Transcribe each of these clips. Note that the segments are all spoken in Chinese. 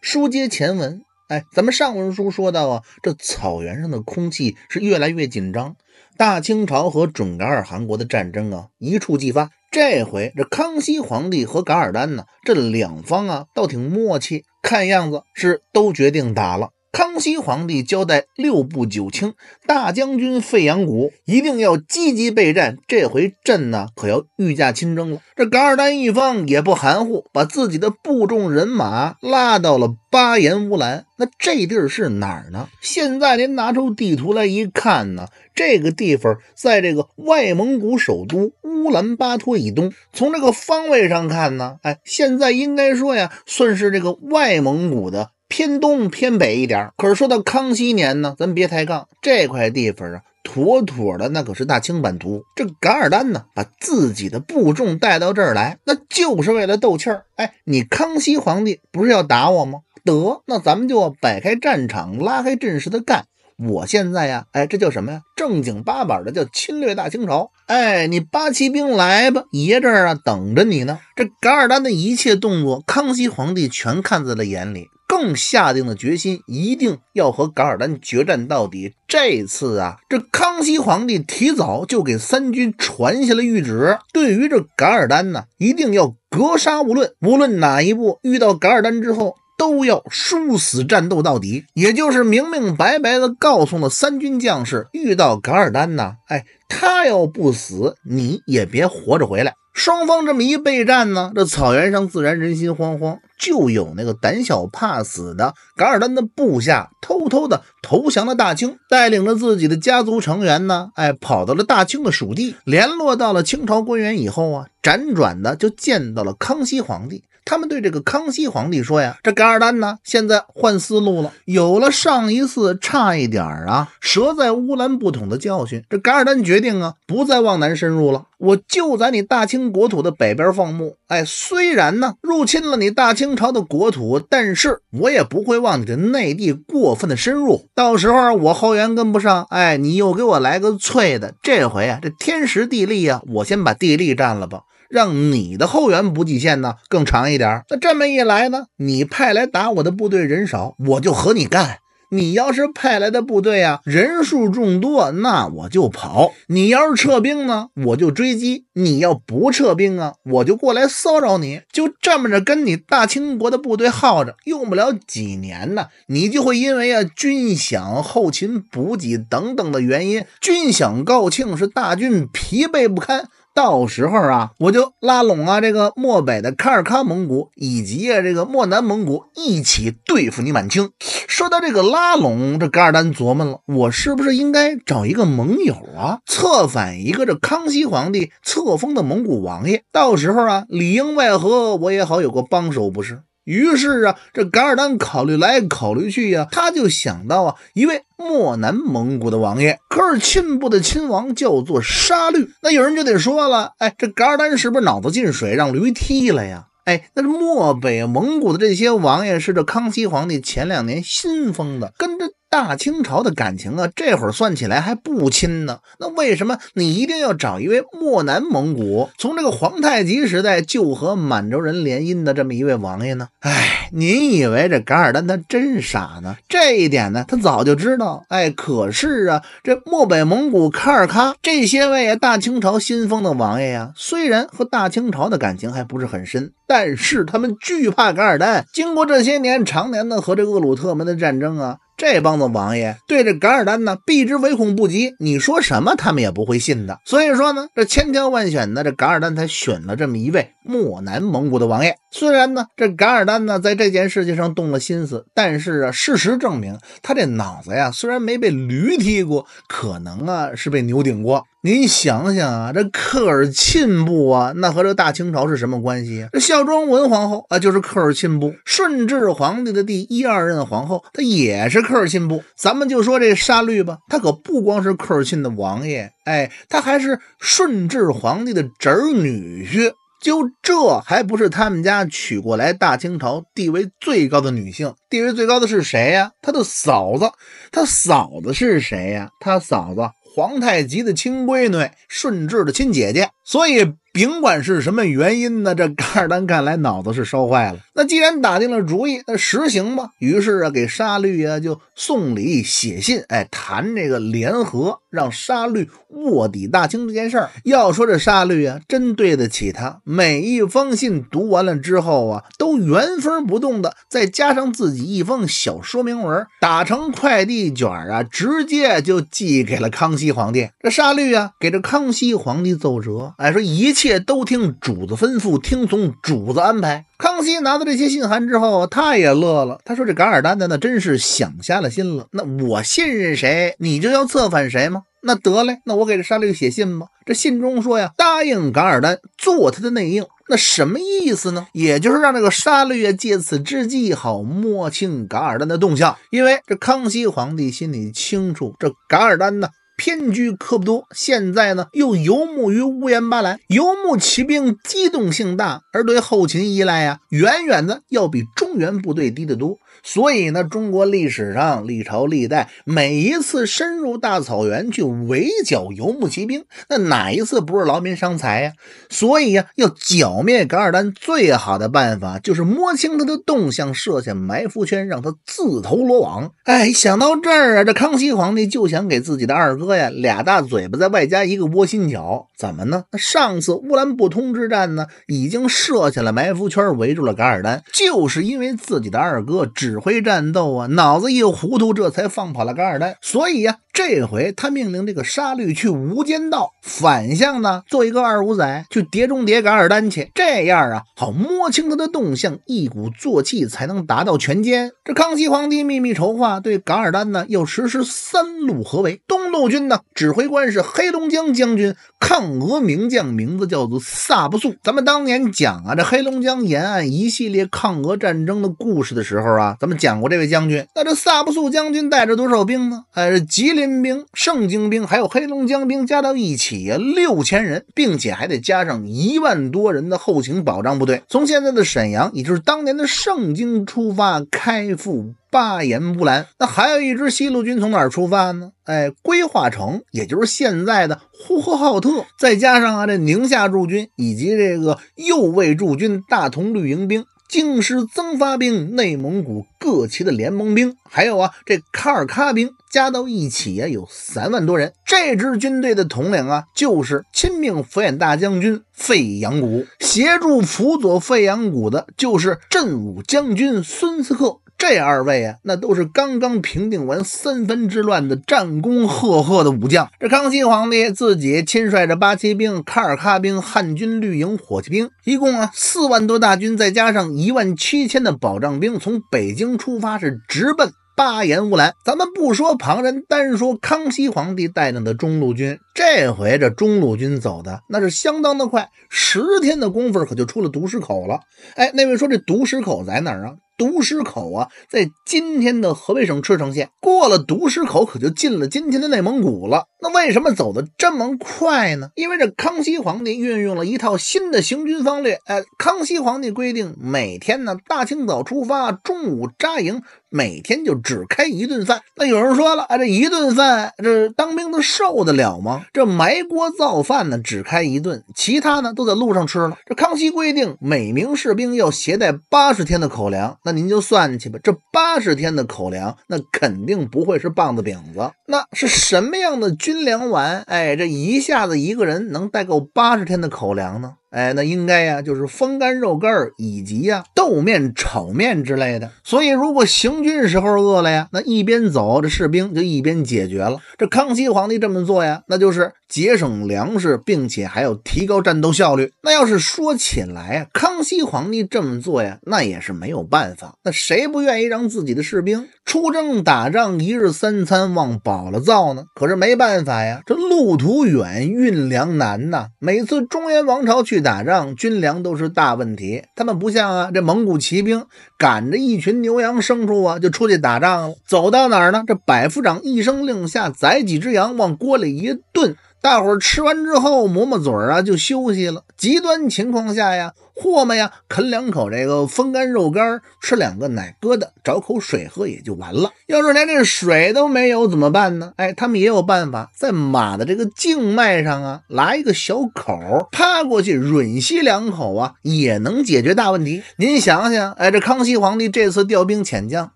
书接前文，哎，咱们上文书说到啊，这草原上的空气是越来越紧张，大清朝和准噶尔汗国的战争啊一触即发。这回这康熙皇帝和噶尔丹呢，这两方啊倒挺默契，看样子是都决定打了。康熙皇帝交代六部九卿、大将军费扬古一定要积极备战。这回朕呢，可要御驾亲征了。这噶尔丹一方也不含糊，把自己的部众人马拉到了巴颜乌兰。那这地儿是哪儿呢？现在您拿出地图来一看呢，这个地方在这个外蒙古首都乌兰巴托以东。从这个方位上看呢，哎，现在应该说呀，算是这个外蒙古的。偏东偏北一点，可是说到康熙年呢，咱别抬杠，这块地方啊，妥妥的那可是大清版图。这噶尔丹呢，把自己的部众带到这儿来，那就是为了斗气儿。哎，你康熙皇帝不是要打我吗？得，那咱们就摆开战场，拉开阵势的干。我现在呀，哎，这叫什么呀？正经八板的叫侵略大清朝。哎，你八旗兵来吧，爷这儿啊等着你呢。这噶尔丹的一切动作，康熙皇帝全看在了眼里。更下定了决心，一定要和噶尔丹决战到底。这次啊，这康熙皇帝提早就给三军传下了谕旨，对于这噶尔丹呢，一定要格杀勿论。无论哪一步遇到噶尔丹之后，都要殊死战斗到底。也就是明明白白的告诉了三军将士，遇到噶尔丹呢，哎，他要不死，你也别活着回来。双方这么一备战呢，这草原上自然人心惶惶，就有那个胆小怕死的噶尔丹的部下偷偷的投降了大清，带领着自己的家族成员呢，哎，跑到了大清的属地，联络到了清朝官员以后啊，辗转的就见到了康熙皇帝。他们对这个康熙皇帝说呀：“这噶尔丹呢，现在换思路了，有了上一次差一点儿啊折在乌兰布统的教训，这噶尔丹决定啊，不再往南深入了。”我就在你大清国土的北边放牧，哎，虽然呢入侵了你大清朝的国土，但是我也不会往你的内地过分的深入。到时候我后援跟不上，哎，你又给我来个脆的，这回啊这天时地利啊，我先把地利占了吧，让你的后援补给线呢更长一点。那这么一来呢，你派来打我的部队人少，我就和你干。你要是派来的部队啊，人数众多，那我就跑；你要是撤兵呢，我就追击；你要不撤兵啊，我就过来骚扰你。就这么着，跟你大清国的部队耗着，用不了几年呢，你就会因为啊军饷、后勤补给等等的原因，军饷告罄，是大军疲惫不堪。到时候啊，我就拉拢啊，这个漠北的喀尔喀蒙古以及啊，这个漠南蒙古一起对付你满清。说到这个拉拢，这噶尔丹琢磨了，我是不是应该找一个盟友啊，策反一个这康熙皇帝册封的蒙古王爷？到时候啊，里应外合，我也好有个帮手，不是？于是啊，这噶尔丹考虑来考虑去呀，他就想到啊，一位漠南蒙古的王爷，科尔沁部的亲王叫做沙律。那有人就得说了，哎，这噶尔丹是不是脑子进水让驴踢了呀？哎，那是漠北蒙古的这些王爷是这康熙皇帝前两年新封的，跟着。大清朝的感情啊，这会儿算起来还不亲呢。那为什么你一定要找一位漠南蒙古，从这个皇太极时代就和满洲人联姻的这么一位王爷呢？哎，您以为这噶尔丹他真傻呢？这一点呢，他早就知道。哎，可是啊，这漠北蒙古喀尔喀这些位啊，大清朝新封的王爷呀，虽然和大清朝的感情还不是很深，但是他们惧怕噶尔丹。经过这些年常年的和这厄鲁特们的战争啊。这帮子王爷对这噶尔丹呢避之唯恐不及，你说什么他们也不会信的。所以说呢，这千挑万选呢，这噶尔丹才选了这么一位漠南蒙古的王爷。虽然呢，这噶尔丹呢在这件事情上动了心思，但是啊，事实证明他这脑子呀，虽然没被驴踢过，可能啊是被牛顶过。您想想啊，这科尔沁部啊，那和这大清朝是什么关系啊？这孝庄文皇后啊，就是科尔沁部；顺治皇帝的第一二任皇后，她也是。科尔沁部，咱们就说这沙律吧，他可不光是科尔沁的王爷，哎，他还是顺治皇帝的侄女婿。就这，还不是他们家娶过来大清朝地位最高的女性？地位最高的是谁呀？他的嫂子。他嫂子是谁呀？他嫂子皇太极的亲闺女，顺治的亲姐姐。所以。尽管是什么原因呢？这噶尔丹看来脑子是烧坏了。那既然打定了主意，那实行吧。于是啊，给沙律啊就送礼、写信，哎，谈这个联合，让沙律卧底大清这件事儿。要说这沙律啊，真对得起他。每一封信读完了之后啊，都原封不动的，再加上自己一封小说明文，打成快递卷啊，直接就寄给了康熙皇帝。这沙律啊，给这康熙皇帝奏折，哎，说一切。都听主子吩咐，听从主子安排。康熙拿到这些信函之后他也乐了。他说：“这噶尔丹的那真是想瞎了心了。那我信任谁，你就要策反谁吗？那得嘞，那我给这沙律写信吧。这信中说呀，答应噶尔丹做他的内应。那什么意思呢？也就是让这个沙律啊，借此之际好摸清噶尔丹的动向。因为这康熙皇帝心里清楚，这噶尔丹呢。”偏居科布多，现在呢又游牧于乌延巴兰。游牧骑兵机动性大，而对后勤依赖啊，远远的要比中。中原部队低得多，所以呢，中国历史上历朝历代每一次深入大草原去围剿游牧骑兵，那哪一次不是劳民伤财呀？所以呀，要剿灭噶尔丹，最好的办法就是摸清他的动向，设下埋伏圈，让他自投罗网。哎，想到这儿啊，这康熙皇帝就想给自己的二哥呀，俩大嘴巴再外加一个窝心脚。怎么呢？那上次乌兰布通之战呢，已经设下了埋伏圈，围住了噶尔丹，就是因为。自己的二哥指挥战斗啊，脑子一糊涂，这才放跑了个尔丹。所以呀。这回他命令这个沙律去无间道，反向呢做一个二五仔，去碟中谍噶尔丹去，这样啊，好摸清他的动向，一鼓作气才能达到全歼。这康熙皇帝秘密筹划对噶尔丹呢，要实施三路合围。东路军呢，指挥官是黑龙江将军，抗俄名将，名字叫做萨布素。咱们当年讲啊，这黑龙江沿岸一系列抗俄战争的故事的时候啊，咱们讲过这位将军。那这萨布素将军带着多少兵呢？哎，吉林。精兵、盛京兵，还有黑龙江兵加到一起啊，六千人，并且还得加上一万多人的后勤保障部队。从现在的沈阳，也就是当年的盛京出发，开赴巴彦乌兰。那还有一支西路军从哪儿出发呢？哎，归化城，也就是现在的呼和浩特，再加上啊这宁夏驻军以及这个右卫驻军大同绿营兵。京师增发兵，内蒙古各旗的联盟兵，还有啊，这喀尔喀兵加到一起啊，有三万多人。这支军队的统领啊，就是亲命抚远大将军费扬古，协助辅佐费扬古的就是镇武将军孙思克。这二位啊，那都是刚刚平定完三藩之乱的战功赫赫的武将。这康熙皇帝自己亲率着八旗兵、卡尔喀兵、汉军绿营火器兵，一共啊四万多大军，再加上一万七千的保障兵，从北京出发是直奔巴颜乌兰。咱们不说旁人，单说康熙皇帝带领的中路军，这回这中路军走的那是相当的快，十天的功夫可就出了独石口了。哎，那位说这独石口在哪儿啊？独石口啊，在今天的河北省赤城县。过了独石口，可就进了今天的内蒙古了。那为什么走得这么快呢？因为这康熙皇帝运用了一套新的行军方略。哎，康熙皇帝规定，每天呢，大清早出发，中午扎营。每天就只开一顿饭，那有人说了，啊，这一顿饭，这当兵的受得了吗？这埋锅造饭呢，只开一顿，其他呢都在路上吃了。这康熙规定，每名士兵要携带八十天的口粮，那您就算去吧，这八十天的口粮，那肯定不会是棒子饼子，那是什么样的军粮丸？哎，这一下子一个人能带够八十天的口粮呢？哎，那应该呀，就是风干肉干儿，以及呀豆面炒面之类的。所以，如果行军时候饿了呀，那一边走，这士兵就一边解决了。这康熙皇帝这么做呀，那就是。节省粮食，并且还要提高战斗效率。那要是说起来啊，康熙皇帝这么做呀，那也是没有办法。那谁不愿意让自己的士兵出征打仗，一日三餐忘饱了造呢？可是没办法呀，这路途远，运粮难呐。每次中原王朝去打仗，军粮都是大问题。他们不像啊，这蒙古骑兵。赶着一群牛羊牲畜啊，就出去打仗了。走到哪儿呢？这百夫长一声令下，宰几只羊往锅里一炖，大伙儿吃完之后抹抹嘴儿啊，就休息了。极端情况下呀。唾沫呀，啃两口这个风干肉干，吃两个奶疙瘩，找口水喝也就完了。要是连这水都没有怎么办呢？哎，他们也有办法，在马的这个静脉上啊，拉一个小口趴过去吮吸两口啊，也能解决大问题。您想想，哎，这康熙皇帝这次调兵遣将。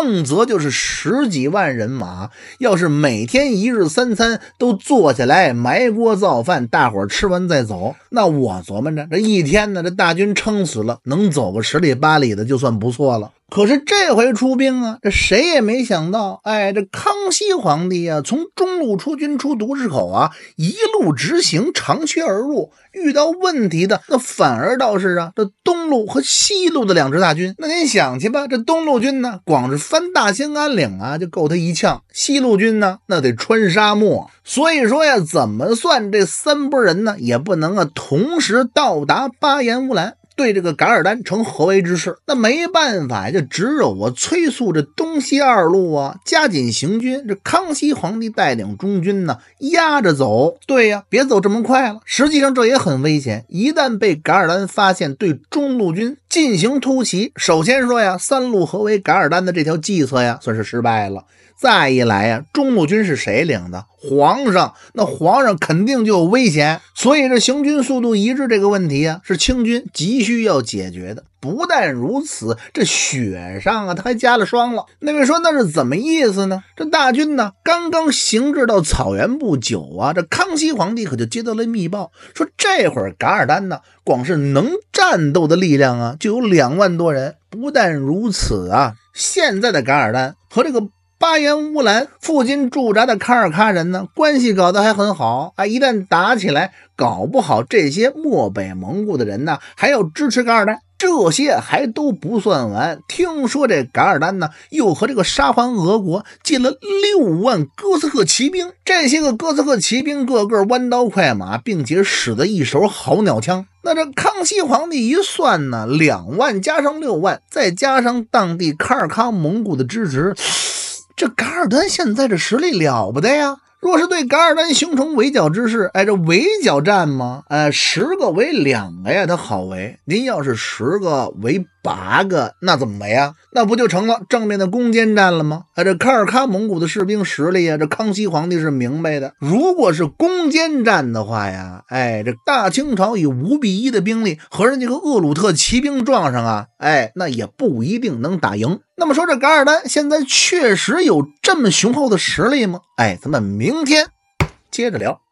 动则就是十几万人马，要是每天一日三餐都坐下来埋锅造饭，大伙儿吃完再走，那我琢磨着这一天呢，这大军撑死了能走个十里八里的，就算不错了。可是这回出兵啊，这谁也没想到，哎，这康熙皇帝呀，从中路出军出独石口啊，一路直行，长驱而入。遇到问题的那反而倒是啊，这东路和西路的两支大军，那您想去吧。这东路军呢，光是翻大兴安岭啊，就够他一呛；西路军呢，那得穿沙漠。所以说呀，怎么算这三拨人呢，也不能啊同时到达巴颜乌兰。对这个噶尔丹成合围之势，那没办法呀，就只有我催促这东西二路啊加紧行军。这康熙皇帝带领中军呢压着走，对呀，别走这么快了。实际上这也很危险，一旦被噶尔丹发现对中路军进行突袭，首先说呀，三路合围噶尔丹的这条计策呀算是失败了。再一来呀，中路军是谁领的？皇上，那皇上肯定就有危险，所以这行军速度一致这个问题啊，是清军急需要解决的。不但如此，这雪上啊，他还加了霜了。那位说那是怎么意思呢？这大军呢，刚刚行至到草原不久啊，这康熙皇帝可就接到了密报，说这会儿噶尔丹呢，光是能战斗的力量啊，就有两万多人。不但如此啊，现在的噶尔丹和这个。巴颜乌兰附近驻扎的喀尔喀人呢，关系搞得还很好啊！一旦打起来，搞不好这些漠北蒙古的人呢，还要支持噶尔丹。这些还都不算完，听说这噶尔丹呢，又和这个沙皇俄国借了六万哥斯克骑兵。这些个哥斯克骑兵个个弯刀快马，并且使得一手好鸟枪。那这康熙皇帝一算呢，两万加上六万，再加上当地喀尔喀蒙古的支持。这噶尔丹现在这实力了不得呀！若是对噶尔丹形成围剿之势，哎，这围剿战吗？哎，十个围两个呀，他好围。您要是十个围。八个那怎么没啊？那不就成了正面的攻坚战了吗？哎，这喀尔喀蒙古的士兵实力呀，这康熙皇帝是明白的。如果是攻坚战的话呀，哎，这大清朝以五比一的兵力和人家个厄鲁特骑兵撞上啊，哎，那也不一定能打赢。那么说这噶尔丹现在确实有这么雄厚的实力吗？哎，咱们明天接着聊。